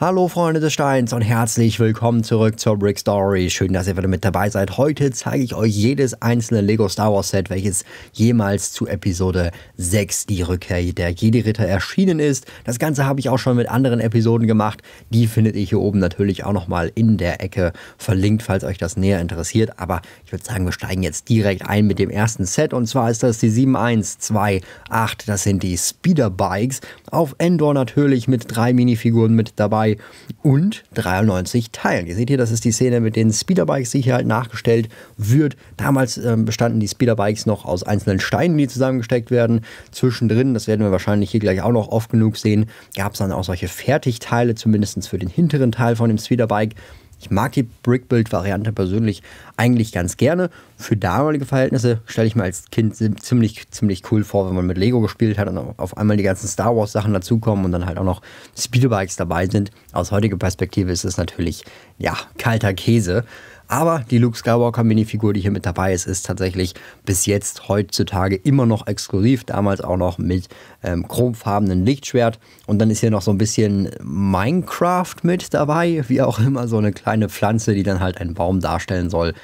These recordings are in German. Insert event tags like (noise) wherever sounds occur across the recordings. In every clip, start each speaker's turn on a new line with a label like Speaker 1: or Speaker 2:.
Speaker 1: Hallo Freunde des Steins und herzlich willkommen zurück zur Brick Story. Schön, dass ihr wieder mit dabei seid. Heute zeige ich euch jedes einzelne Lego Star Wars Set, welches jemals zu Episode 6, die Rückkehr der Jedi-Ritter, erschienen ist. Das Ganze habe ich auch schon mit anderen Episoden gemacht. Die findet ihr hier oben natürlich auch nochmal in der Ecke verlinkt, falls euch das näher interessiert. Aber ich würde sagen, wir steigen jetzt direkt ein mit dem ersten Set. Und zwar ist das die 7128. Das sind die Speeder Bikes. Auf Endor natürlich mit drei Minifiguren mit dabei. 3 und 93 Teilen. Ihr seht hier, das ist die Szene mit den Speederbikes, die hier halt nachgestellt wird. Damals ähm, bestanden die Speederbikes noch aus einzelnen Steinen, die zusammengesteckt werden. Zwischendrin, das werden wir wahrscheinlich hier gleich auch noch oft genug sehen, gab es dann auch solche Fertigteile, zumindest für den hinteren Teil von dem Speederbike. Ich mag die Brickbuild-Variante persönlich eigentlich ganz gerne. Für damalige Verhältnisse stelle ich mir als Kind ziemlich, ziemlich cool vor, wenn man mit Lego gespielt hat und auf einmal die ganzen Star Wars-Sachen dazukommen und dann halt auch noch Speedbikes dabei sind. Aus heutiger Perspektive ist es natürlich, ja, kalter Käse. Aber die Luke Skywalker Minifigur, die hier mit dabei ist, ist tatsächlich bis jetzt heutzutage immer noch exklusiv. Damals auch noch mit ähm, chromfarbenen Lichtschwert. Und dann ist hier noch so ein bisschen Minecraft mit dabei. Wie auch immer, so eine kleine Pflanze, die dann halt einen Baum darstellen soll.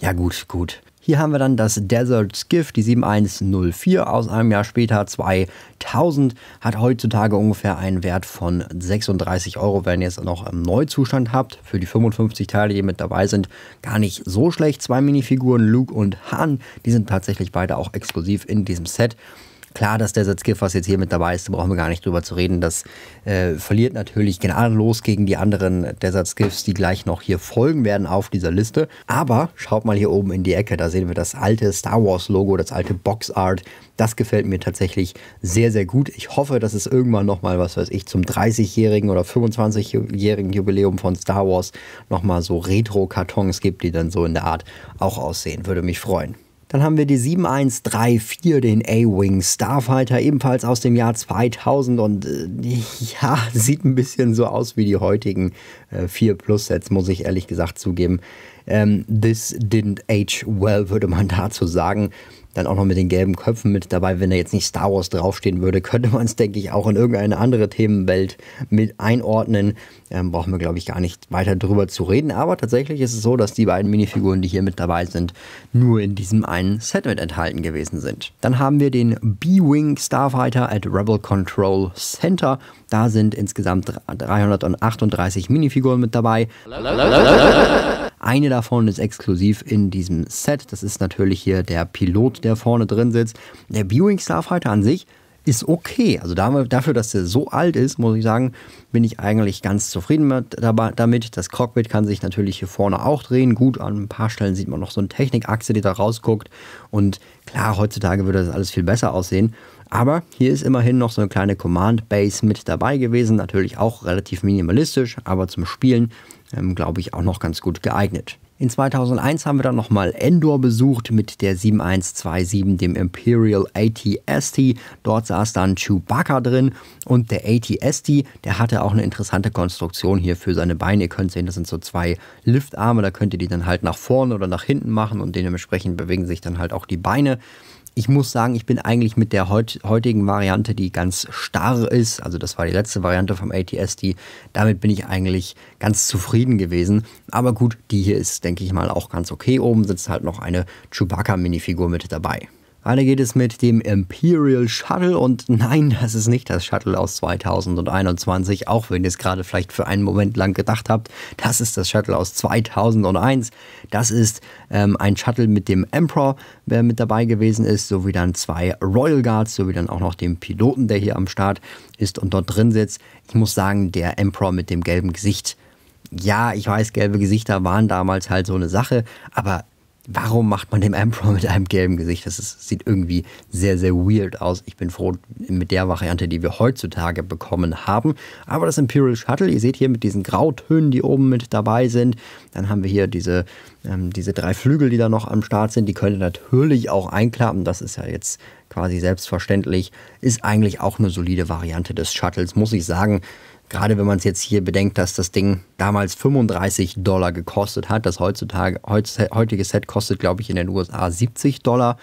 Speaker 1: Ja gut, gut. Hier haben wir dann das Desert Skiff, die 7104 aus einem Jahr später 2000, hat heutzutage ungefähr einen Wert von 36 Euro, wenn ihr es noch im Neuzustand habt. Für die 55 Teile, die mit dabei sind, gar nicht so schlecht. Zwei Minifiguren, Luke und Han, die sind tatsächlich beide auch exklusiv in diesem Set. Klar, dass der Satzkiffers jetzt hier mit dabei ist, da brauchen wir gar nicht drüber zu reden. Das äh, verliert natürlich gnadenlos gegen die anderen Desert Skiffs, die gleich noch hier folgen werden auf dieser Liste. Aber schaut mal hier oben in die Ecke, da sehen wir das alte Star Wars Logo, das alte Boxart. Das gefällt mir tatsächlich sehr, sehr gut. Ich hoffe, dass es irgendwann nochmal, was weiß ich, zum 30-jährigen oder 25-jährigen Jubiläum von Star Wars nochmal so Retro-Kartons gibt, die dann so in der Art auch aussehen. Würde mich freuen. Dann haben wir die 7134, den A-Wing Starfighter, ebenfalls aus dem Jahr 2000 und äh, (laughs) ja, sieht ein bisschen so aus wie die heutigen äh, 4 Plus Sets, muss ich ehrlich gesagt zugeben. Ähm, this didn't age well, würde man (laughs) dazu sagen. Dann auch noch mit den gelben Köpfen mit dabei. Wenn da jetzt nicht Star Wars draufstehen würde, (laughs) könnte man es, denke ich, auch in irgendeine andere Themenwelt mit einordnen. Ähm, brauchen wir, glaube ich, gar nicht weiter drüber zu reden. Aber tatsächlich ist es so, dass die beiden Minifiguren, die hier mit dabei sind, nur in diesem einen Set mit enthalten gewesen sind. Dann haben wir den B-Wing Starfighter at Rebel Control Center. Da sind insgesamt 338 Minifiguren mit dabei. Hello, eine davon ist exklusiv in diesem Set. Das ist natürlich hier der Pilot, der vorne drin sitzt. Der Viewing Starfighter an sich ist okay. Also dafür, dass er so alt ist, muss ich sagen, bin ich eigentlich ganz zufrieden damit. Das Cockpit kann sich natürlich hier vorne auch drehen. Gut, an ein paar Stellen sieht man noch so eine Technikachse, die da rausguckt. Und klar, heutzutage würde das alles viel besser aussehen. Aber hier ist immerhin noch so eine kleine Command Base mit dabei gewesen. Natürlich auch relativ minimalistisch, aber zum Spielen ähm, glaube ich, auch noch ganz gut geeignet. In 2001 haben wir dann nochmal Endor besucht mit der 7127, dem Imperial ATST. Dort saß dann Chewbacca drin und der ATST, der hatte auch eine interessante Konstruktion hier für seine Beine. Ihr könnt sehen, das sind so zwei Liftarme, da könnt ihr die dann halt nach vorne oder nach hinten machen und dementsprechend bewegen sich dann halt auch die Beine ich muss sagen, ich bin eigentlich mit der heut, heutigen Variante, die ganz starr ist, also das war die letzte Variante vom ATS, die, damit bin ich eigentlich ganz zufrieden gewesen. Aber gut, die hier ist, denke ich mal, auch ganz okay. Oben sitzt halt noch eine Chewbacca-Minifigur mit dabei. Eine geht es mit dem Imperial Shuttle und nein, das ist nicht das Shuttle aus 2021, auch wenn ihr es gerade vielleicht für einen Moment lang gedacht habt, das ist das Shuttle aus 2001. Das ist ähm, ein Shuttle mit dem Emperor, der mit dabei gewesen ist, sowie dann zwei Royal Guards, sowie dann auch noch dem Piloten, der hier am Start ist und dort drin sitzt. Ich muss sagen, der Emperor mit dem gelben Gesicht, ja, ich weiß, gelbe Gesichter waren damals halt so eine Sache, aber warum macht man dem Emperor mit einem gelben Gesicht? Das ist, sieht irgendwie sehr, sehr weird aus. Ich bin froh mit der Variante, die wir heutzutage bekommen haben. Aber das Imperial Shuttle, ihr seht hier mit diesen Grautönen, die oben mit dabei sind. Dann haben wir hier diese, ähm, diese drei Flügel, die da noch am Start sind. Die können natürlich auch einklappen. Das ist ja jetzt quasi selbstverständlich. Ist eigentlich auch eine solide Variante des Shuttles, muss ich sagen. Gerade wenn man es jetzt hier bedenkt, dass das Ding damals 35 Dollar gekostet hat. Das heutzutage, heutige Set kostet, glaube ich, in den USA 70 Dollar.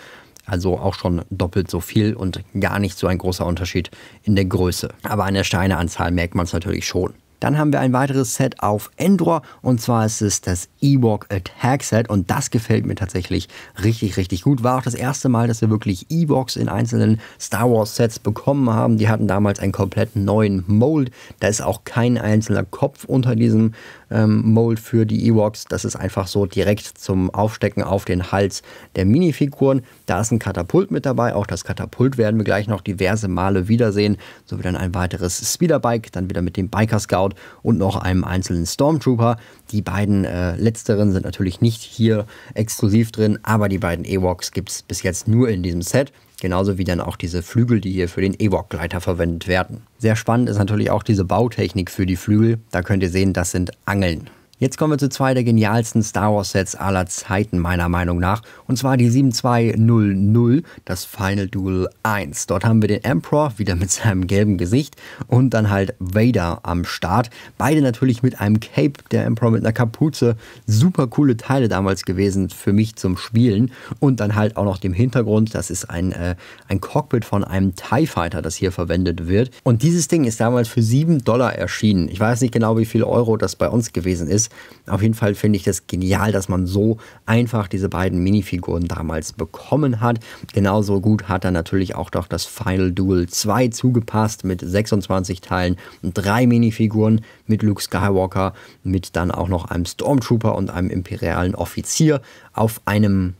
Speaker 1: Also auch schon doppelt so viel und gar nicht so ein großer Unterschied in der Größe. Aber an der Steineanzahl merkt man es natürlich schon. Dann haben wir ein weiteres Set auf Endor und zwar ist es das Ewok Attack Set und das gefällt mir tatsächlich richtig, richtig gut. War auch das erste Mal, dass wir wirklich Ewoks in einzelnen Star Wars Sets bekommen haben. Die hatten damals einen komplett neuen Mold. Da ist auch kein einzelner Kopf unter diesem ähm, Mold für die Ewoks. Das ist einfach so direkt zum Aufstecken auf den Hals der Minifiguren. Da ist ein Katapult mit dabei. Auch das Katapult werden wir gleich noch diverse Male wiedersehen. So wie dann ein weiteres Speederbike, dann wieder mit dem Biker Scout und noch einem einzelnen Stormtrooper. Die beiden äh, letzteren sind natürlich nicht hier exklusiv drin, aber die beiden Ewoks gibt es bis jetzt nur in diesem Set. Genauso wie dann auch diese Flügel, die hier für den Ewok-Gleiter verwendet werden. Sehr spannend ist natürlich auch diese Bautechnik für die Flügel. Da könnt ihr sehen, das sind Angeln. Jetzt kommen wir zu zwei der genialsten Star Wars Sets aller Zeiten, meiner Meinung nach. Und zwar die 7200, das Final Duel 1. Dort haben wir den Emperor, wieder mit seinem gelben Gesicht, und dann halt Vader am Start. Beide natürlich mit einem Cape, der Emperor mit einer Kapuze. Super coole Teile damals gewesen für mich zum Spielen. Und dann halt auch noch dem Hintergrund, das ist ein, äh, ein Cockpit von einem TIE Fighter, das hier verwendet wird. Und dieses Ding ist damals für 7 Dollar erschienen. Ich weiß nicht genau, wie viel Euro das bei uns gewesen ist. Auf jeden Fall finde ich das genial, dass man so einfach diese beiden Minifiguren damals bekommen hat. Genauso gut hat er natürlich auch doch das Final Duel 2 zugepasst mit 26 Teilen, und drei Minifiguren mit Luke Skywalker, mit dann auch noch einem Stormtrooper und einem imperialen Offizier auf einem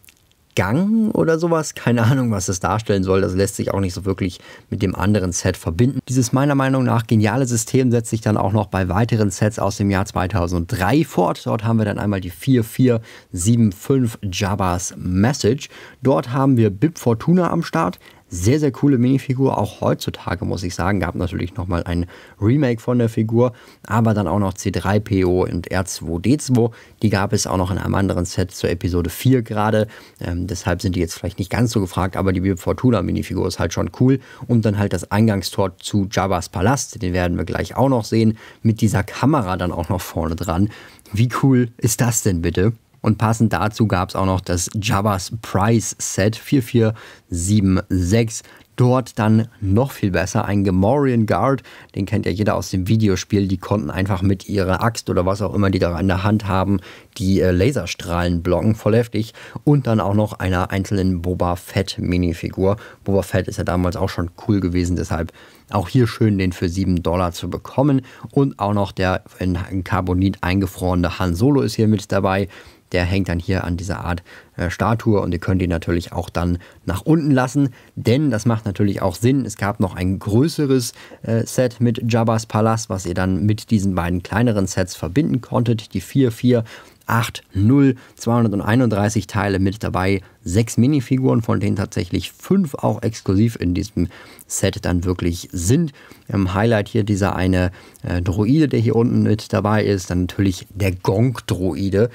Speaker 1: Gang oder sowas. Keine Ahnung, was das darstellen soll. Das lässt sich auch nicht so wirklich mit dem anderen Set verbinden. Dieses meiner Meinung nach geniale System setzt sich dann auch noch bei weiteren Sets aus dem Jahr 2003 fort. Dort haben wir dann einmal die 4475 Jabba's Message. Dort haben wir Bib Fortuna am Start. Sehr, sehr coole Minifigur, auch heutzutage muss ich sagen. Gab natürlich nochmal ein Remake von der Figur, aber dann auch noch C3PO und R2D2. Die gab es auch noch in einem anderen Set zur Episode 4 gerade. Ähm, deshalb sind die jetzt vielleicht nicht ganz so gefragt, aber die Bib Fortuna Minifigur ist halt schon cool. Und dann halt das Eingangstor zu Jabba's Palast, den werden wir gleich auch noch sehen, mit dieser Kamera dann auch noch vorne dran. Wie cool ist das denn bitte? Und passend dazu gab es auch noch das Jabba's Price Set 4476. Dort dann noch viel besser ein Gamorrean Guard, den kennt ja jeder aus dem Videospiel. Die konnten einfach mit ihrer Axt oder was auch immer die da in der Hand haben, die äh, Laserstrahlen blocken, voll heftig. Und dann auch noch einer einzelnen Boba Fett Minifigur. Boba Fett ist ja damals auch schon cool gewesen, deshalb auch hier schön den für 7 Dollar zu bekommen. Und auch noch der in Carbonit eingefrorene Han Solo ist hier mit dabei der hängt dann hier an dieser Art äh, Statue und ihr könnt ihn natürlich auch dann nach unten lassen, denn das macht natürlich auch Sinn. Es gab noch ein größeres äh, Set mit Jabba's Palast, was ihr dann mit diesen beiden kleineren Sets verbinden konntet, die 4, 4 8, 0, 231 Teile mit dabei, sechs Minifiguren, von denen tatsächlich fünf auch exklusiv in diesem Set dann wirklich sind. Im Highlight hier dieser eine äh, Droide, der hier unten mit dabei ist, dann natürlich der Gong-Droide,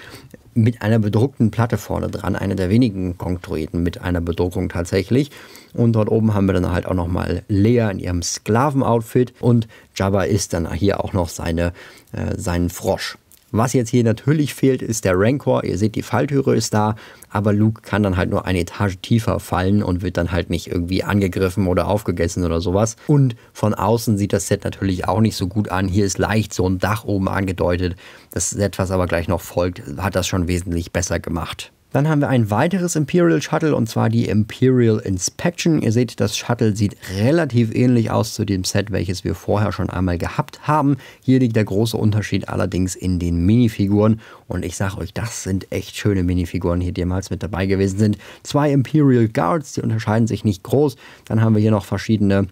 Speaker 1: mit einer bedruckten Platte vorne dran, eine der wenigen Gongtroeten mit einer Bedruckung tatsächlich. Und dort oben haben wir dann halt auch nochmal Lea in ihrem Sklavenoutfit und Jabba ist dann hier auch noch seine, äh, seinen Frosch. Was jetzt hier natürlich fehlt, ist der Rancor. Ihr seht, die Falltüre ist da, aber Luke kann dann halt nur eine Etage tiefer fallen und wird dann halt nicht irgendwie angegriffen oder aufgegessen oder sowas. Und von außen sieht das Set natürlich auch nicht so gut an. Hier ist leicht so ein Dach oben angedeutet. Das Set, was aber gleich noch folgt, hat das schon wesentlich besser gemacht. Dann haben wir ein weiteres Imperial Shuttle und zwar die Imperial Inspection. Ihr seht, das Shuttle sieht relativ ähnlich aus zu dem Set, welches wir vorher schon einmal gehabt haben. Hier liegt der große Unterschied allerdings in den Minifiguren und ich sage euch, das sind echt schöne Minifiguren, die jemals mit dabei gewesen sind. Zwei Imperial Guards, die unterscheiden sich nicht groß. Dann haben wir hier noch verschiedene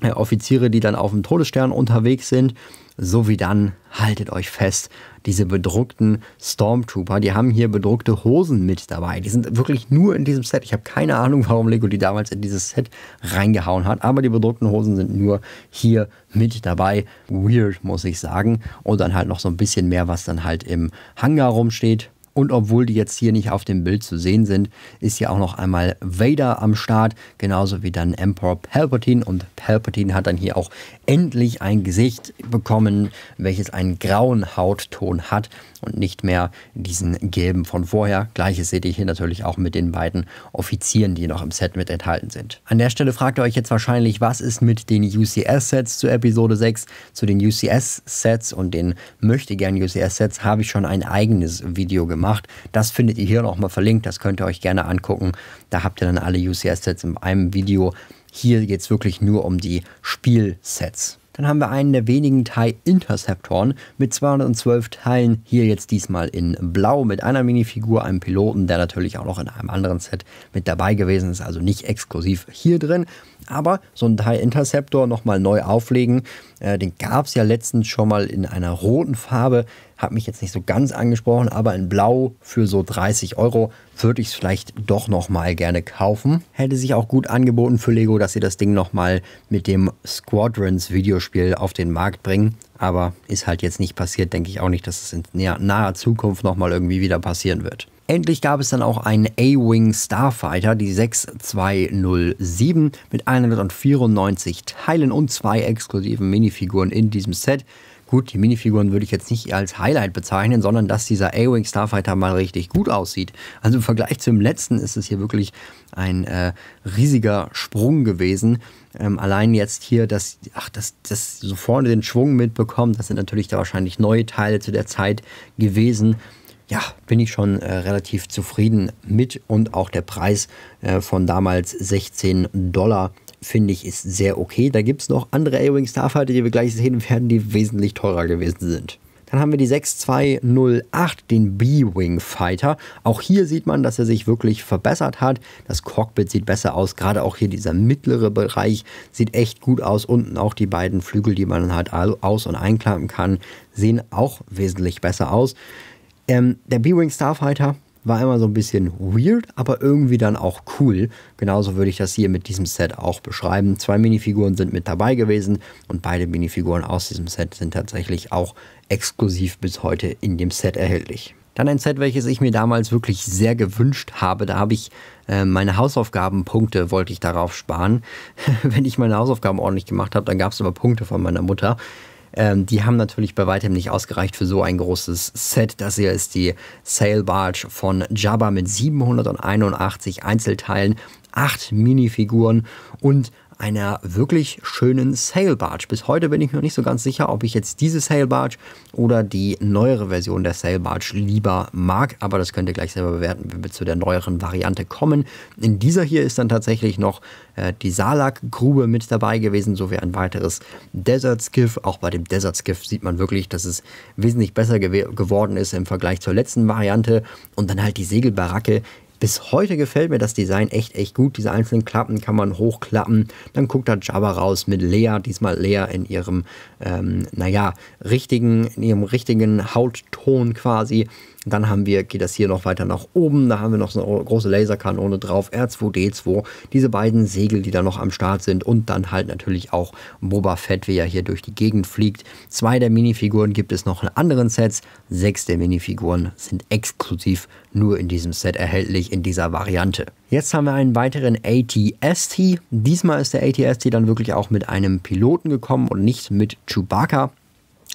Speaker 1: äh, Offiziere, die dann auf dem Todesstern unterwegs sind so wie dann, haltet euch fest, diese bedruckten Stormtrooper, die haben hier bedruckte Hosen mit dabei. Die sind wirklich nur in diesem Set. Ich habe keine Ahnung, warum Lego die damals in dieses Set reingehauen hat, aber die bedruckten Hosen sind nur hier mit dabei. Weird, muss ich sagen. Und dann halt noch so ein bisschen mehr, was dann halt im Hangar rumsteht. Und obwohl die jetzt hier nicht auf dem Bild zu sehen sind, ist hier auch noch einmal Vader am Start, genauso wie dann Emperor Palpatine. Und Palpatine hat dann hier auch endlich ein Gesicht bekommen, welches einen grauen Hautton hat und nicht mehr diesen gelben von vorher. Gleiches seht ihr hier natürlich auch mit den beiden Offizieren, die noch im Set mit enthalten sind. An der Stelle fragt ihr euch jetzt wahrscheinlich, was ist mit den UCS-Sets zu Episode 6? Zu den UCS-Sets und den möchte gern UCS-Sets habe ich schon ein eigenes Video gemacht. Das findet ihr hier nochmal verlinkt, das könnt ihr euch gerne angucken. Da habt ihr dann alle UCS-Sets in einem Video hier geht es wirklich nur um die Spielsets. Dann haben wir einen der wenigen TIE Interceptoren mit 212 Teilen, hier jetzt diesmal in Blau mit einer Minifigur, einem Piloten, der natürlich auch noch in einem anderen Set mit dabei gewesen ist, also nicht exklusiv hier drin. Aber so ein TIE Interceptor nochmal neu auflegen, äh, den gab es ja letztens schon mal in einer roten Farbe hat mich jetzt nicht so ganz angesprochen, aber in Blau für so 30 Euro würde ich es vielleicht doch nochmal gerne kaufen. Hätte sich auch gut angeboten für Lego, dass sie das Ding nochmal mit dem Squadrons Videospiel auf den Markt bringen. Aber ist halt jetzt nicht passiert, denke ich auch nicht, dass es in naher Zukunft nochmal irgendwie wieder passieren wird. Endlich gab es dann auch einen A-Wing Starfighter, die 6207, mit 194 Teilen und zwei exklusiven Minifiguren in diesem Set. Gut, die Minifiguren würde ich jetzt nicht als Highlight bezeichnen, sondern dass dieser A-Wing Starfighter mal richtig gut aussieht. Also im Vergleich zum letzten ist es hier wirklich ein äh, riesiger Sprung gewesen. Ähm, allein jetzt hier, dass, ach, dass, so vorne den Schwung mitbekommt, das sind natürlich da wahrscheinlich neue Teile zu der Zeit gewesen ja, bin ich schon äh, relativ zufrieden mit und auch der Preis äh, von damals 16 Dollar finde ich, ist sehr okay. Da gibt es noch andere a wing Starfighter, die wir gleich sehen werden, die wesentlich teurer gewesen sind. Dann haben wir die 6208, den B-Wing Fighter. Auch hier sieht man, dass er sich wirklich verbessert hat. Das Cockpit sieht besser aus. Gerade auch hier dieser mittlere Bereich sieht echt gut aus. Unten auch die beiden Flügel, die man halt aus- und einklappen kann, sehen auch wesentlich besser aus. Ähm, der B-Wing Starfighter, war immer so ein bisschen weird, aber irgendwie dann auch cool. Genauso würde ich das hier mit diesem Set auch beschreiben. Zwei Minifiguren sind mit dabei gewesen und beide Minifiguren aus diesem Set sind tatsächlich auch exklusiv bis heute in dem Set erhältlich. Dann ein Set, welches ich mir damals wirklich sehr gewünscht habe. Da habe ich äh, meine Hausaufgabenpunkte, wollte ich darauf sparen. (laughs) Wenn ich meine Hausaufgaben ordentlich gemacht habe, dann gab es immer Punkte von meiner Mutter. Ähm, die haben natürlich bei weitem nicht ausgereicht für so ein großes Set. Das hier ist die Sail Barge von Jabba mit 781 Einzelteilen, 8 Minifiguren und einer wirklich schönen Sail Barge. Bis heute bin ich noch nicht so ganz sicher, ob ich jetzt diese Sail Barge oder die neuere Version der Sail Barge lieber mag, aber das könnt ihr gleich selber bewerten, wenn wir zu der neueren Variante kommen. In dieser hier ist dann tatsächlich noch äh, die Salak-Grube mit dabei gewesen, sowie ein weiteres Desert Skiff. Auch bei dem Desert Skiff sieht man wirklich, dass es wesentlich besser gew geworden ist im Vergleich zur letzten Variante. Und dann halt die Segelbaracke, bis heute gefällt mir das Design echt, echt gut. Diese einzelnen Klappen kann man hochklappen. Dann guckt da Jabba raus mit Lea, diesmal Lea in ihrem, ähm, naja, richtigen, in ihrem richtigen Hautton quasi. Dann haben wir, geht das hier noch weiter nach oben. Da haben wir noch so eine große Laserkanone drauf, R2D2, diese beiden Segel, die da noch am Start sind und dann halt natürlich auch Boba Fett, wie er hier durch die Gegend fliegt. Zwei der Minifiguren gibt es noch in anderen Sets. Sechs der Minifiguren sind exklusiv nur in diesem Set erhältlich, in dieser Variante. Jetzt haben wir einen weiteren ATST. Diesmal ist der ATST dann wirklich auch mit einem Piloten gekommen und nicht mit Chewbacca.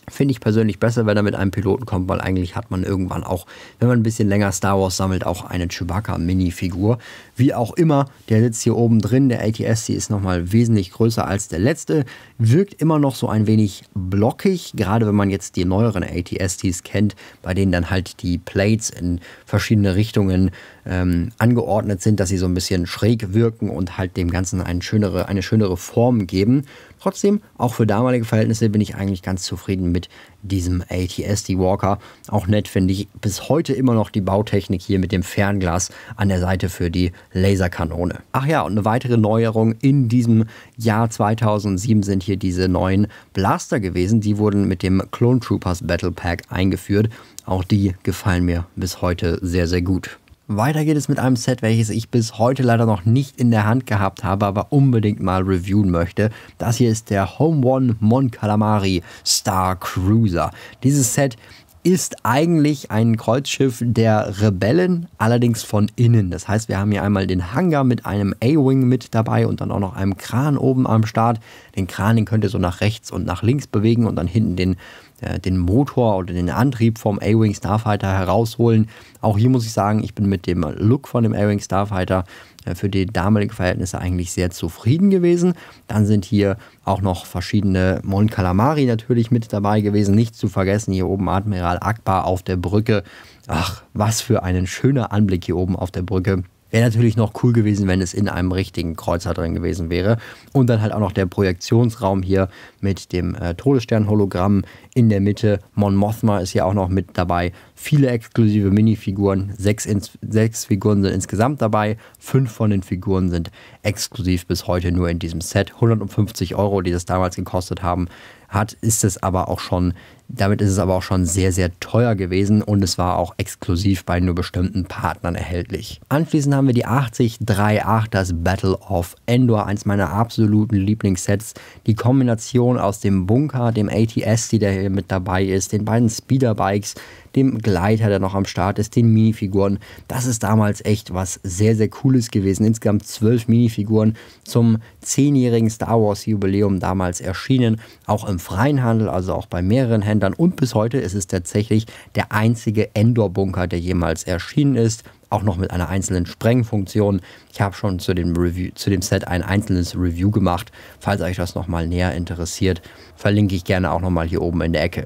Speaker 1: Finde ich persönlich besser, wenn er mit einem Piloten kommt, weil eigentlich hat man irgendwann auch, wenn man ein bisschen länger Star Wars sammelt, auch eine Chewbacca-Mini-Figur. Wie auch immer, der sitzt hier oben drin. Der ATS, ATSC ist nochmal wesentlich größer als der letzte. Wirkt immer noch so ein wenig blockig, gerade wenn man jetzt die neueren ATSTs kennt, bei denen dann halt die Plates in verschiedene Richtungen ähm, angeordnet sind, dass sie so ein bisschen schräg wirken und halt dem Ganzen eine schönere, eine schönere Form geben. Trotzdem, auch für damalige Verhältnisse bin ich eigentlich ganz zufrieden mit diesem ATS, die Walker. Auch nett finde ich bis heute immer noch die Bautechnik hier mit dem Fernglas an der Seite für die Laserkanone. Ach ja, und eine weitere Neuerung in diesem Jahr 2007 sind hier diese neuen Blaster gewesen. Die wurden mit dem Clone Troopers Battle Pack eingeführt. Auch die gefallen mir bis heute sehr, sehr gut. Weiter geht es mit einem Set, welches ich bis heute leider noch nicht in der Hand gehabt habe, aber unbedingt mal reviewen möchte. Das hier ist der Home One Mon Calamari Star Cruiser. Dieses Set ist eigentlich ein Kreuzschiff der Rebellen, allerdings von innen. Das heißt, wir haben hier einmal den Hangar mit einem A-Wing mit dabei und dann auch noch einem Kran oben am Start. Den Kran, den könnt ihr so nach rechts und nach links bewegen und dann hinten den, äh, den Motor oder den Antrieb vom A-Wing Starfighter herausholen. Auch hier muss ich sagen, ich bin mit dem Look von dem A-Wing Starfighter äh, für die damaligen Verhältnisse eigentlich sehr zufrieden gewesen. Dann sind hier auch noch verschiedene Mon Calamari natürlich mit dabei gewesen. Nicht zu vergessen, hier oben Admiral Akbar auf der Brücke. Ach, was für ein schöner Anblick hier oben auf der Brücke. Wäre natürlich noch cool gewesen, wenn es in einem richtigen Kreuzer drin gewesen wäre. Und dann halt auch noch der Projektionsraum hier mit dem äh, Todesstern-Hologramm in der Mitte. Mon Mothma ist hier auch noch mit dabei. Viele exklusive Minifiguren. Sechs, sechs Figuren sind insgesamt dabei. Fünf von den Figuren sind exklusiv bis heute nur in diesem Set. 150 Euro, die das damals gekostet haben, hat, ist es aber auch schon damit ist es aber auch schon sehr, sehr teuer gewesen und es war auch exklusiv bei nur bestimmten Partnern erhältlich. Anschließend haben wir die 8038, das Battle of Endor, eins meiner absoluten Lieblingssets. Die Kombination aus dem Bunker, dem ATS, die da hier mit dabei ist, den beiden Speederbikes, dem Gleiter, der noch am Start ist, den Minifiguren. Das ist damals echt was sehr, sehr Cooles gewesen. Insgesamt zwölf Minifiguren zum zehnjährigen Star Wars Jubiläum damals erschienen. Auch im freien Handel, also auch bei mehreren Händlern. Und bis heute ist es tatsächlich der einzige Endor-Bunker, der jemals erschienen ist auch noch mit einer einzelnen Sprengfunktion. Ich habe schon zu dem, Review, zu dem Set ein einzelnes Review gemacht. Falls euch das nochmal näher interessiert, verlinke ich gerne auch nochmal hier oben in der Ecke.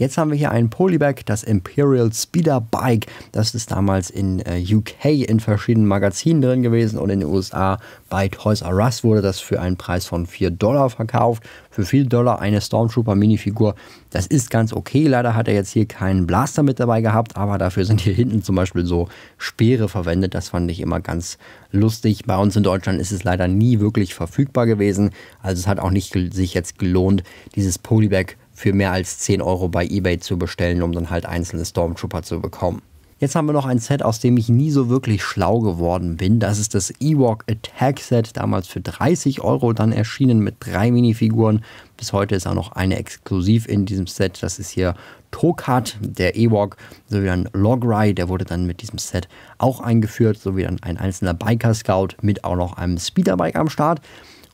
Speaker 1: Jetzt haben wir hier ein Polybag, das Imperial Speeder Bike. Das ist damals in äh, UK in verschiedenen Magazinen drin gewesen und in den USA bei Toys R Us wurde das für einen Preis von 4 Dollar verkauft. Für 4 Dollar eine Stormtrooper Minifigur. Das ist ganz okay. Leider hat er jetzt hier keinen Blaster mit dabei gehabt, aber dafür sind hier hinten zum Beispiel so Speere verwendet. Das fand ich immer ganz lustig. Bei uns in Deutschland ist es leider nie wirklich verfügbar gewesen. Also es hat auch nicht sich jetzt gelohnt, dieses Polybag für mehr als 10 Euro bei eBay zu bestellen, um dann halt einzelne Stormtrooper zu bekommen. Jetzt haben wir noch ein Set, aus dem ich nie so wirklich schlau geworden bin. Das ist das Ewok Attack Set, damals für 30 Euro dann erschienen mit drei Minifiguren. Bis heute ist auch noch eine exklusiv in diesem Set. Das ist hier Tokat, der Ewok, sowie dann Lograi, der wurde dann mit diesem Set auch eingeführt, sowie dann ein einzelner Biker Scout mit auch noch einem Speederbike am Start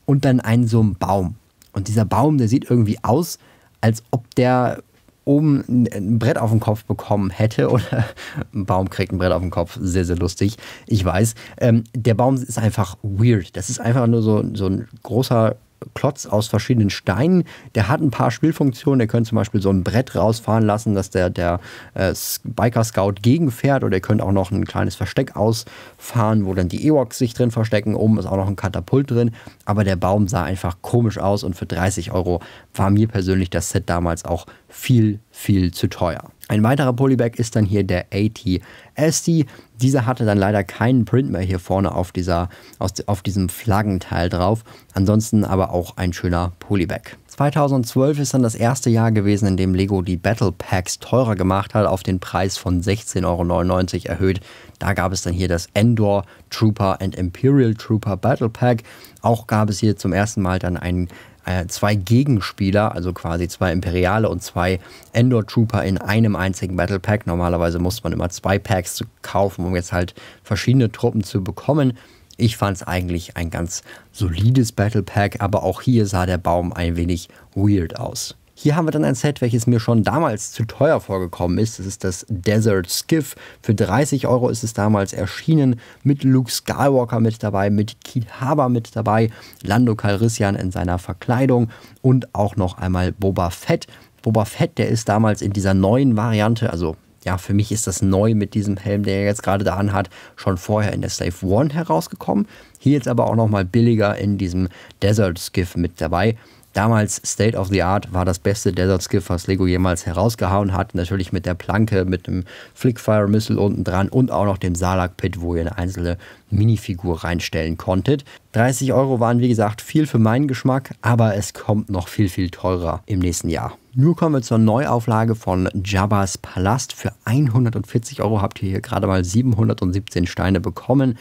Speaker 1: und dann ein so ein Baum. Und dieser Baum, der sieht irgendwie aus als ob der oben ein Brett auf den Kopf bekommen hätte (laughs) oder ein Baum kriegt ein Brett auf den Kopf. Sehr, sehr lustig. Ich weiß. Ähm, der Baum ist einfach weird. Das ist einfach nur so, so ein großer Klotz aus verschiedenen Steinen. Der hat ein paar Spielfunktionen. Ihr könnt zum Beispiel so ein Brett rausfahren lassen, dass der, der äh, Biker Scout gegenfährt. Oder ihr könnt auch noch ein kleines Versteck ausfahren, wo dann die Ewoks sich drin verstecken. Oben ist auch noch ein Katapult drin. Aber der Baum sah einfach komisch aus. Und für 30 Euro war mir persönlich das Set damals auch viel viel zu teuer. Ein weiterer Polybag ist dann hier der ATSD. Dieser hatte dann leider keinen Print mehr hier vorne auf, dieser, auf diesem Flaggenteil drauf. Ansonsten aber auch ein schöner Polybag. 2012 ist dann das erste Jahr gewesen, in dem Lego die Battle Packs teurer gemacht hat, auf den Preis von 16,99 Euro erhöht. Da gab es dann hier das Endor Trooper and Imperial Trooper Battle Pack. Auch gab es hier zum ersten Mal dann einen äh, zwei Gegenspieler, also quasi zwei Imperiale und zwei Endor Trooper in einem einzigen Battle Pack. Normalerweise muss man immer zwei Packs kaufen, um jetzt halt verschiedene Truppen zu bekommen. Ich fand es eigentlich ein ganz solides Battle Pack, aber auch hier sah der Baum ein wenig weird aus. Hier haben wir dann ein Set, welches mir schon damals zu teuer vorgekommen ist. Das ist das Desert Skiff. Für 30 Euro ist es damals erschienen. Mit Luke Skywalker mit dabei, mit Keith Haber mit dabei, Lando Calrissian in seiner Verkleidung und auch noch einmal Boba Fett. Boba Fett, der ist damals in dieser neuen Variante, also ja, für mich ist das neu mit diesem Helm, der er jetzt gerade da anhat, schon vorher in der Slave One herausgekommen. Hier jetzt aber auch nochmal billiger in diesem Desert Skiff mit dabei. Damals State of the Art war das beste Desert Skiff, was Lego jemals herausgehauen hat. Natürlich mit der Planke, mit einem Flickfire Missile unten dran und auch noch dem Salak Pit, wo ihr eine einzelne Minifigur reinstellen konntet. 30 Euro waren wie gesagt viel für meinen Geschmack, aber es kommt noch viel, viel teurer im nächsten Jahr. Nur kommen wir zur Neuauflage von Jabba's Palast. Für 140 Euro habt ihr hier gerade mal 717 Steine bekommen.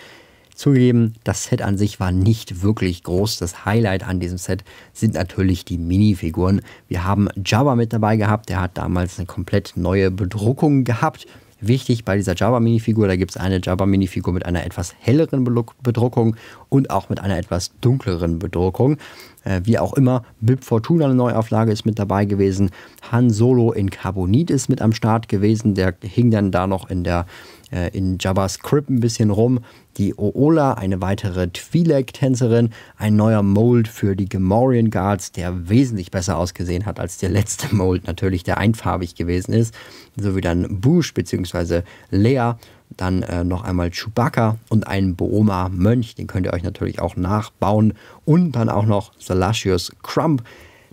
Speaker 1: Zugegeben, das Set an sich war nicht wirklich groß. Das Highlight an diesem Set sind natürlich die Minifiguren. Wir haben Jabba mit dabei gehabt. Der hat damals eine komplett neue Bedruckung gehabt. Wichtig bei dieser jabba minifigur da gibt es eine jabba minifigur mit einer etwas helleren Bedruckung und auch mit einer etwas dunkleren Bedruckung äh, wie auch immer. Bib Fortuna, eine Neuauflage, ist mit dabei gewesen. Han Solo in Carbonit ist mit am Start gewesen. Der hing dann da noch in der äh, in Jabba's Crib ein bisschen rum. Die Oola, eine weitere Twi'lek-Tänzerin, ein neuer Mold für die Gamorian Guards, der wesentlich besser ausgesehen hat als der letzte Mold, natürlich der einfarbig gewesen ist, So wie dann Bush bzw. Lea dann äh, noch einmal Chewbacca und einen Booma-Mönch, den könnt ihr euch natürlich auch nachbauen. Und dann auch noch Salacious Crumb.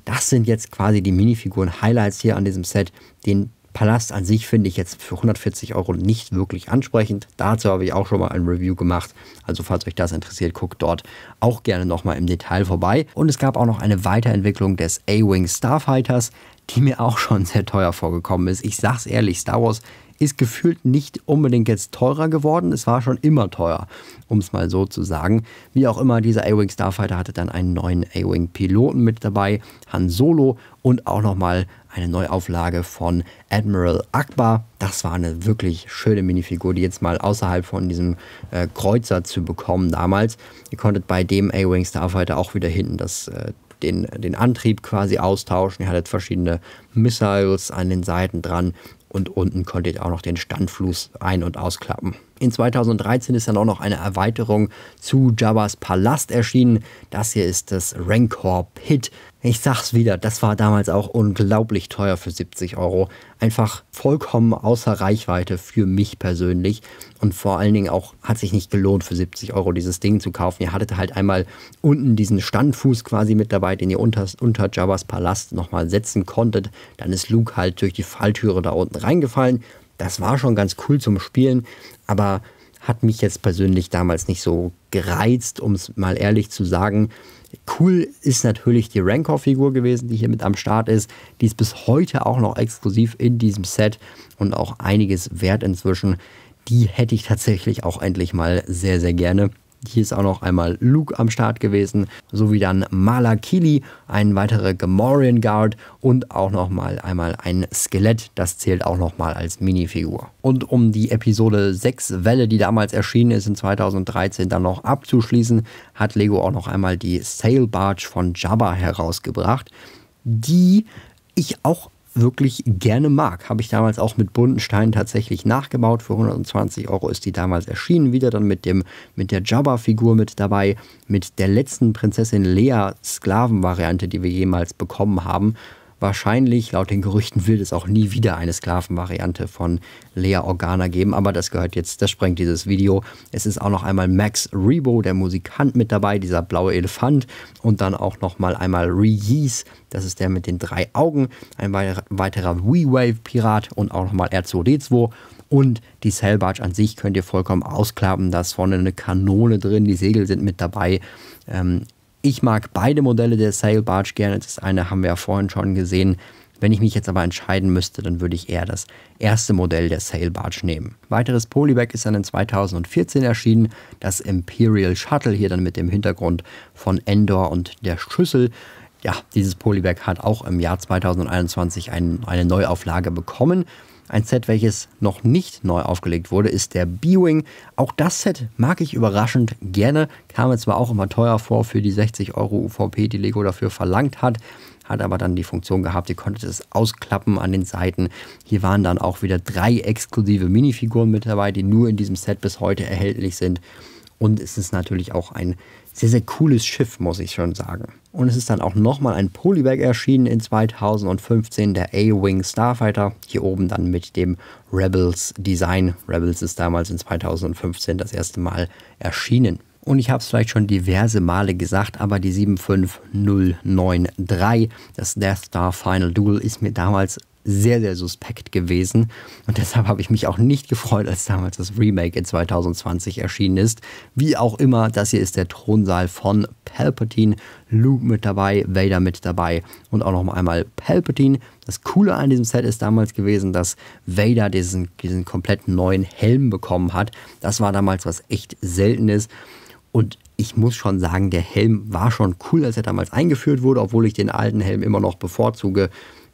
Speaker 1: Das sind jetzt quasi die Minifiguren-Highlights hier an diesem Set. Den Palast an sich finde ich jetzt für 140 Euro nicht wirklich ansprechend. Dazu habe ich auch schon mal ein Review gemacht. Also falls euch das interessiert, guckt dort auch gerne nochmal im Detail vorbei. Und es gab auch noch eine Weiterentwicklung des A-Wing Starfighters, die mir auch schon sehr teuer vorgekommen ist. Ich sag's ehrlich, Star Wars ist gefühlt nicht unbedingt jetzt teurer geworden. Es war schon immer teuer, um es mal so zu sagen. Wie auch immer, dieser A-Wing Starfighter hatte dann einen neuen A-Wing Piloten mit dabei, Han Solo und auch nochmal eine Neuauflage von Admiral Akbar. Das war eine wirklich schöne Minifigur, die jetzt mal außerhalb von diesem äh, Kreuzer zu bekommen damals. Ihr konntet bei dem A-Wing Starfighter auch wieder hinten das, äh, den, den Antrieb quasi austauschen. Ihr hattet verschiedene Missiles an den Seiten dran und unten konnte ich auch noch den Standfluss ein- und ausklappen. In 2013 ist dann auch noch eine Erweiterung zu Jabba's Palast erschienen. Das hier ist das Rancor Pit. Ich sag's wieder, das war damals auch unglaublich teuer für 70 Euro. Einfach vollkommen außer Reichweite für mich persönlich. Und vor allen Dingen auch hat sich nicht gelohnt, für 70 Euro dieses Ding zu kaufen. Ihr hattet halt einmal unten diesen Standfuß quasi mit dabei, den ihr unter, unter Jabba's Palast nochmal setzen konntet. Dann ist Luke halt durch die Falltüre da unten reingefallen. Das war schon ganz cool zum Spielen, aber hat mich jetzt persönlich damals nicht so gereizt, um es mal ehrlich zu sagen. Cool ist natürlich die Rancor-Figur gewesen, die hier mit am Start ist. Die ist bis heute auch noch exklusiv in diesem Set und auch einiges wert inzwischen. Die hätte ich tatsächlich auch endlich mal sehr, sehr gerne. Hier ist auch noch einmal Luke am Start gewesen, sowie dann Malakili, ein weiterer Gamorrean Guard und auch noch mal einmal ein Skelett. Das zählt auch noch mal als Minifigur. Und um die Episode 6 Welle, die damals erschienen ist in 2013, dann noch abzuschließen, hat Lego auch noch einmal die Sail Barge von Jabba herausgebracht, die ich auch wirklich gerne mag. Habe ich damals auch mit bunten Steinen tatsächlich nachgebaut. Für 120 Euro ist die damals erschienen. Wieder dann mit, dem, mit der Jabba-Figur mit dabei, mit der letzten Prinzessin Lea Sklavenvariante, die wir jemals bekommen haben. Wahrscheinlich, laut den Gerüchten, wird es auch nie wieder eine Sklavenvariante von Lea Organa geben, aber das gehört jetzt, das sprengt dieses Video. Es ist auch noch einmal Max Rebo, der Musikant, mit dabei, dieser blaue Elefant und dann auch noch mal einmal Reese, das ist der mit den drei Augen, ein weiterer V-Wave-Pirat und auch noch mal R2D2 und die Sailbarge an sich könnt ihr vollkommen ausklappen. Da ist vorne eine Kanone drin, die Segel sind mit dabei. Ähm, ich mag beide Modelle der Sail Barge gerne. Das eine haben wir ja vorhin schon gesehen. Wenn ich mich jetzt aber entscheiden müsste, dann würde ich eher das erste Modell der Sail Barge nehmen. Weiteres Polybag ist dann in 2014 erschienen, das Imperial Shuttle hier dann mit dem Hintergrund von Endor und der Schüssel. Ja, dieses Polybag hat auch im Jahr 2021 ein, eine Neuauflage bekommen. Ein Set, welches noch nicht neu aufgelegt wurde, ist der B-Wing. Auch das Set mag ich überraschend gerne. Kam mir zwar auch immer teuer vor für die 60 Euro UVP, die Lego dafür verlangt hat hat aber dann die Funktion gehabt, ihr konntet es ausklappen an den Seiten. Hier waren dann auch wieder drei exklusive Minifiguren mit dabei, die nur in diesem Set bis heute erhältlich sind. Und es ist natürlich auch ein sehr, sehr cooles Schiff, muss ich schon sagen. Und es ist dann auch nochmal ein Polybag erschienen in 2015, der A-Wing Starfighter. Hier oben dann mit dem Rebels Design. Rebels ist damals in 2015 das erste Mal erschienen. Und ich habe es vielleicht schon diverse Male gesagt, aber die 75093, das Death Star Final Duel, ist mir damals sehr, sehr suspekt gewesen. Und deshalb habe ich mich auch nicht gefreut, als damals das Remake in 2020 erschienen ist. Wie auch immer, das hier ist der Thronsaal von Palpatine. Luke mit dabei, Vader mit dabei und auch noch einmal Palpatine. Das Coole an diesem Set ist damals gewesen, dass Vader diesen, diesen komplett neuen Helm bekommen hat. Das war damals was echt Seltenes. Und ich muss schon sagen, der Helm war schon cool, als er damals eingeführt wurde, obwohl ich den alten Helm immer noch bevorzuge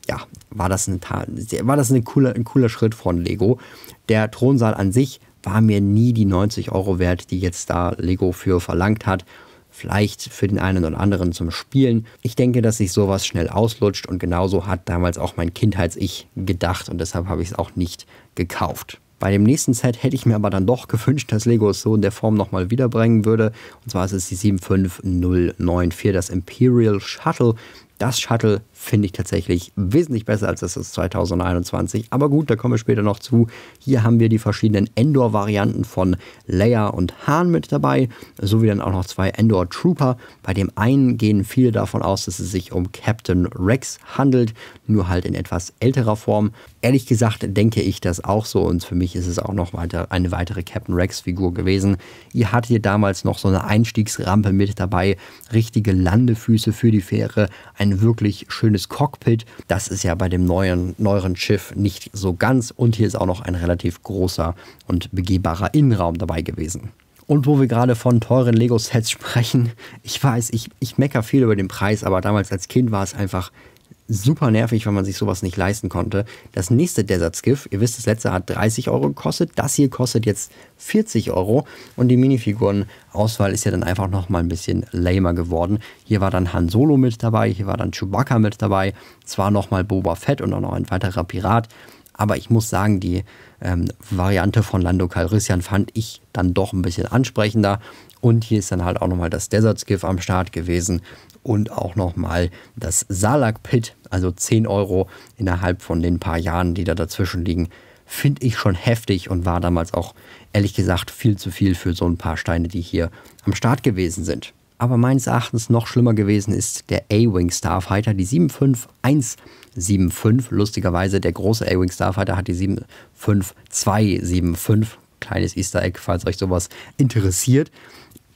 Speaker 1: ja, war das, ein, war das ein, cooler, ein cooler Schritt von Lego. Der Thronsaal an sich war mir nie die 90 Euro wert, die jetzt da Lego für verlangt hat. Vielleicht für den einen oder anderen zum Spielen. Ich denke, dass sich sowas schnell auslutscht und genauso hat damals auch mein Kindheits-Ich gedacht und deshalb habe ich es auch nicht gekauft. Bei dem nächsten Set hätte ich mir aber dann doch gewünscht, dass Lego es so in der Form nochmal wiederbringen würde. Und zwar ist es die 75094, das Imperial Shuttle. Das Shuttle finde ich tatsächlich wesentlich besser als das 2021. Aber gut, da kommen wir später noch zu. Hier haben wir die verschiedenen Endor-Varianten von Leia und Hahn mit dabei, sowie dann auch noch zwei Endor Trooper. Bei dem einen gehen viele davon aus, dass es sich um Captain Rex handelt, nur halt in etwas älterer Form. Ehrlich gesagt denke ich das auch so und für mich ist es auch noch weiter eine weitere Captain Rex-Figur gewesen. Ihr hattet hier damals noch so eine Einstiegsrampe mit dabei, richtige Landefüße für die Fähre, ein wirklich schönes schönes Cockpit. Das ist ja bei dem neuen, neueren Schiff nicht so ganz. Und hier ist auch noch ein relativ großer und begehbarer Innenraum dabei gewesen. Und wo wir gerade von teuren Lego-Sets (laughs) sprechen, ich weiß, ich, ich meckere viel über den Preis, aber damals als Kind war es einfach super nervig, wenn man sich sowas nicht leisten konnte. Das nächste Desert Skiff, ihr wisst, das letzte hat 30 Euro gekostet. Das hier kostet jetzt 40 Euro. Und die Minifiguren-Auswahl ist ja dann einfach nochmal ein bisschen lamer geworden. Hier war dann Han Solo mit dabei, hier war dann Chewbacca mit dabei. Zwar nochmal Boba Fett und auch noch ein weiterer Pirat. Aber ich muss sagen, die ähm, Variante von Lando Calrissian fand ich dann doch ein bisschen ansprechender. Und hier ist dann halt auch nochmal das Desert Skiff am Start gewesen und auch nochmal das Salak Pit, also 10 Euro innerhalb von den paar Jahren, die da dazwischen liegen, finde ich schon heftig und war damals auch ehrlich gesagt viel zu viel für so ein paar Steine, die hier am Start gewesen sind. Aber meines Erachtens noch schlimmer gewesen ist der A-Wing Starfighter, die 75175. Lustigerweise, der große A-Wing Starfighter hat die 75275. Kleines Easter Egg, falls euch sowas interessiert.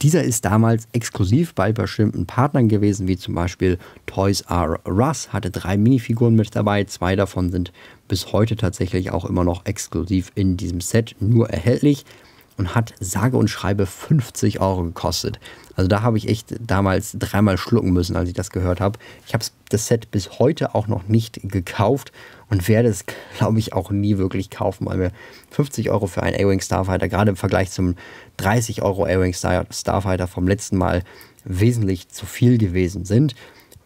Speaker 1: Dieser ist damals exklusiv bei bestimmten Partnern gewesen, wie zum Beispiel Toys R Us, hatte drei Minifiguren mit dabei. Zwei davon sind bis heute tatsächlich auch immer noch exklusiv in diesem Set nur erhältlich und hat sage und schreibe 50 Euro gekostet. Also da habe ich echt damals dreimal schlucken müssen, als ich das gehört habe. Ich habe das Set bis heute auch noch nicht gekauft und werde es, glaube ich, auch nie wirklich kaufen, weil mir 50 Euro für einen A-Wing Starfighter, gerade im Vergleich zum 30 Euro A-Wing Starfighter vom letzten Mal, wesentlich zu viel gewesen sind.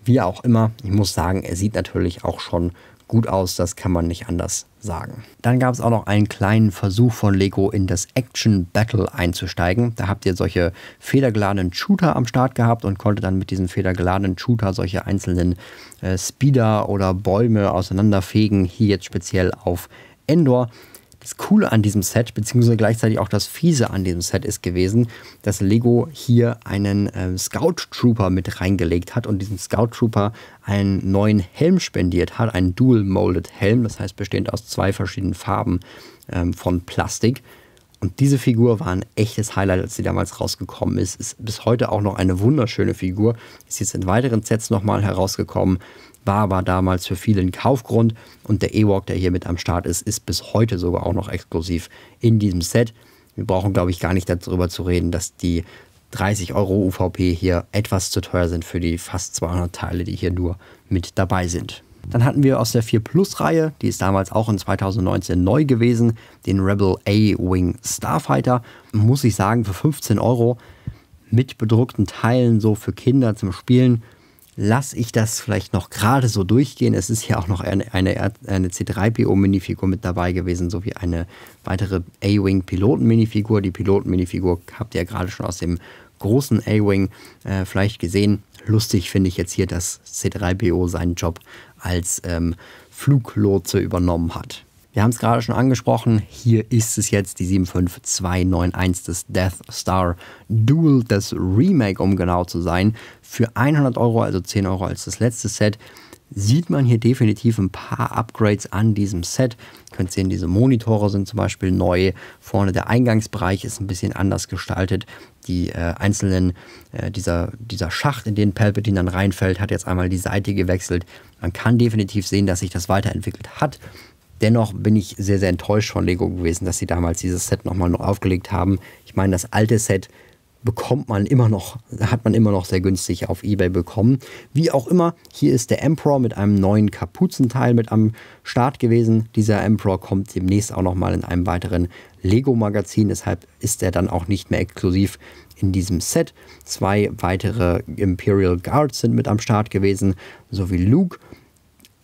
Speaker 1: Wie auch immer, ich muss sagen, er sieht natürlich auch schon gut aus, das kann man nicht anders sagen. Dann gab es auch noch einen kleinen Versuch von Lego in das Action Battle einzusteigen. Da habt ihr solche federgeladenen Shooter am Start gehabt und konnte dann mit diesen federgeladenen Shooter solche einzelnen äh, Speeder oder Bäume auseinanderfegen. Hier jetzt speziell auf Endor das Coole an diesem Set, beziehungsweise gleichzeitig auch das Fiese an diesem Set ist gewesen, dass Lego hier einen äh, Scout Trooper mit reingelegt hat und diesen Scout Trooper einen neuen Helm spendiert hat, einen Dual Molded Helm, das heißt bestehend aus zwei verschiedenen Farben ähm, von Plastik. Und diese Figur war ein echtes Highlight, als sie damals rausgekommen ist. Ist bis heute auch noch eine wunderschöne Figur. Ist jetzt in weiteren Sets nochmal herausgekommen war aber damals für viele ein Kaufgrund und der Ewok, der hier mit am Start ist, ist bis heute sogar auch noch exklusiv in diesem Set. Wir brauchen, glaube ich, gar nicht darüber zu reden, dass die 30 Euro UVP hier etwas zu teuer sind für die fast 200 Teile, die hier nur mit dabei sind. Dann hatten wir aus der 4 Plus Reihe, die ist damals auch in 2019 neu gewesen, den Rebel A-Wing Starfighter. Muss ich sagen, für 15 Euro mit bedruckten Teilen so für Kinder zum Spielen lasse ich das vielleicht noch gerade so durchgehen. Es ist ja auch noch eine, eine, eine C3PO-Minifigur mit dabei gewesen, sowie eine weitere A-Wing-Piloten-Minifigur. Die Piloten-Minifigur habt ihr ja gerade schon aus dem großen A-Wing äh, vielleicht gesehen. Lustig finde ich jetzt hier, dass C3PO seinen Job als ähm, Fluglotse übernommen hat. Wir haben es gerade schon angesprochen. Hier ist es jetzt die 75291 des Death Star Duel, das Remake, um genau zu sein. Für 100 Euro, also 10 Euro als das letzte Set, sieht man hier definitiv ein paar Upgrades an diesem Set. Ihr könnt sehen, diese Monitore sind zum Beispiel neu. Vorne der Eingangsbereich ist ein bisschen anders gestaltet. Die äh, einzelnen, äh, dieser, dieser Schacht, in den Palpatine dann reinfällt, hat jetzt einmal die Seite gewechselt. Man kann definitiv sehen, dass sich das weiterentwickelt hat. Dennoch bin ich sehr, sehr enttäuscht von Lego gewesen, dass sie damals dieses Set nochmal noch aufgelegt haben. Ich meine, das alte Set bekommt man immer noch, hat man immer noch sehr günstig auf Ebay bekommen. Wie auch immer, hier ist der Emperor mit einem neuen Kapuzenteil mit am Start gewesen. Dieser Emperor kommt demnächst auch nochmal in einem weiteren Lego-Magazin, deshalb ist er dann auch nicht mehr exklusiv in diesem Set. Zwei weitere Imperial Guards sind mit am Start gewesen, sowie Luke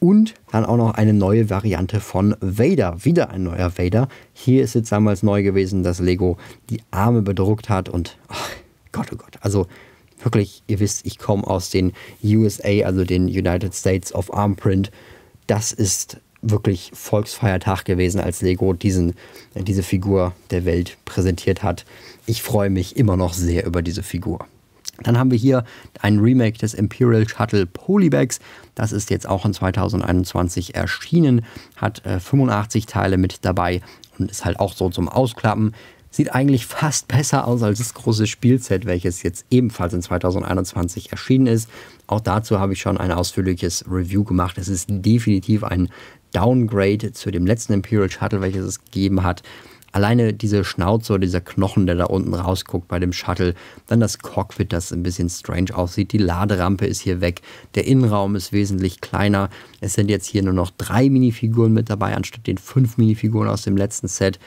Speaker 1: und dann auch noch eine neue Variante von Vader. Wieder ein neuer Vader. Hier ist jetzt damals neu gewesen, dass Lego die Arme bedruckt hat und oh Gott, oh Gott. Also wirklich, ihr wisst, ich komme aus den USA, also den United States of Armprint. Das ist wirklich Volksfeiertag gewesen, als Lego diesen, diese Figur der Welt präsentiert hat. Ich freue mich immer noch sehr über diese Figur. Dann haben wir hier ein Remake des Imperial Shuttle Polybags. Das ist jetzt auch in 2021 erschienen, hat äh, 85 Teile mit dabei und ist halt auch so zum Ausklappen. Sieht eigentlich fast besser aus als das große Spielset, welches jetzt ebenfalls in 2021 erschienen ist. Auch dazu habe ich schon ein ausführliches Review gemacht. Es ist definitiv ein Downgrade zu dem letzten Imperial Shuttle, welches es gegeben hat. Alleine diese Schnauze oder dieser Knochen, der da unten rausguckt bei dem Shuttle. Dann das Cockpit, das ein bisschen strange aussieht. Die Laderampe ist hier weg. Der Innenraum ist wesentlich kleiner. Es sind jetzt hier nur noch drei Minifiguren mit dabei, anstatt den fünf Minifiguren aus dem letzten Set.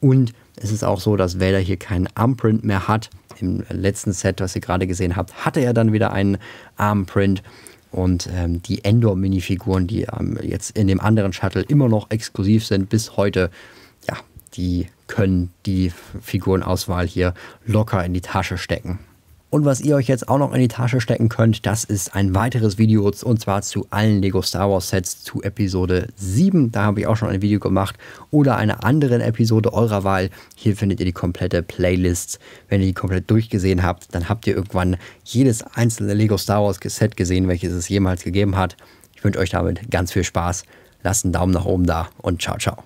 Speaker 1: Und es ist auch so, dass Vader hier keinen Armprint mehr hat. Im letzten Set, was ihr gerade gesehen habt, hatte er dann wieder einen Armprint. Und ähm, die Endor-Minifiguren, die ähm, jetzt in dem anderen Shuttle immer noch exklusiv sind, bis heute die können die Figurenauswahl hier locker in die Tasche stecken. Und was ihr euch jetzt auch noch in die Tasche stecken könnt, das ist ein weiteres Video und zwar zu allen Lego Star Wars Sets zu Episode 7. Da habe ich auch schon ein Video gemacht oder einer anderen Episode eurer Wahl. Hier findet ihr die komplette Playlist. Wenn ihr die komplett durchgesehen habt, dann habt ihr irgendwann jedes einzelne Lego Star Wars Set gesehen, welches es jemals gegeben hat. Ich wünsche euch damit ganz viel Spaß. Lasst einen Daumen nach oben da und ciao, ciao.